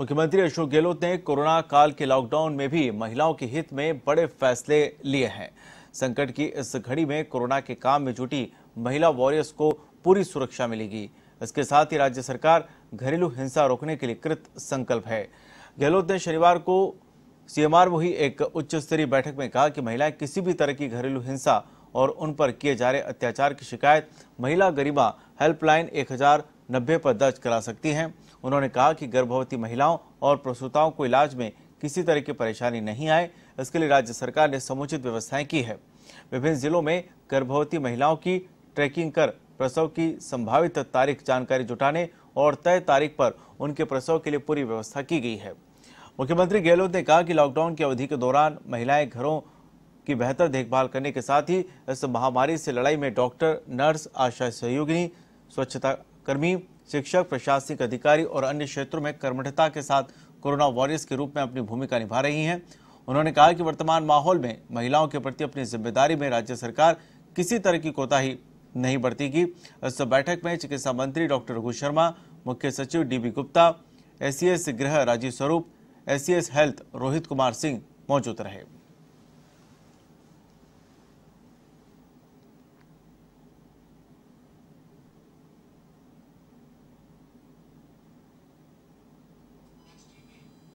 मुख्यमंत्री अशोक गहलोत ने कोरोना काल के लॉकडाउन में भी महिलाओं के हित में बड़े फैसले लिए हैं संकट की इस घड़ी में कोरोना के काम में जुटी महिला वॉरियर्स को पूरी सुरक्षा मिलेगी इसके साथ ही राज्य सरकार घरेलू हिंसा रोकने के लिए कृत संकल्प है गहलोत ने शनिवार को सीएमआर में हुई एक उच्च स्तरीय बैठक में कहा कि महिलाएं किसी भी तरह की घरेलू हिंसा और उन पर किए जा रहे अत्याचार की शिकायत महिला गरिमा हेल्पलाइन एक हजार नब्बे पर दर्ज करा सकती हैं उन्होंने कहा कि गर्भवती महिलाओं और प्रसूताओं को इलाज में किसी तरह की परेशानी नहीं आए इसके लिए राज्य सरकार ने समुचित व्यवस्थाएं की है विभिन्न जिलों में गर्भवती महिलाओं की ट्रैकिंग कर प्रसव की संभावित तारीख जानकारी जुटाने और तय तारीख पर उनके प्रसव के लिए पूरी व्यवस्था की गई है मुख्यमंत्री गहलोत ने कहा कि लॉकडाउन की अवधि के दौरान महिलाएं घरों की बेहतर देखभाल करने के साथ ही इस महामारी से लड़ाई में डॉक्टर नर्स आशा सहयोगिनी स्वच्छता कर्मी शिक्षक प्रशासनिक अधिकारी और अन्य क्षेत्रों में कर्मठता के साथ कोरोना वॉरियर्स के रूप में अपनी भूमिका निभा रही हैं उन्होंने कहा कि वर्तमान माहौल में महिलाओं के प्रति अपनी जिम्मेदारी में राज्य सरकार किसी तरह की कोताही नहीं बरतेगी इस बैठक में चिकित्सा मंत्री डॉक्टर रघु शर्मा मुख्य सचिव डी गुप्ता एस गृह राजीव स्वरूप एस हेल्थ रोहित कुमार सिंह मौजूद रहे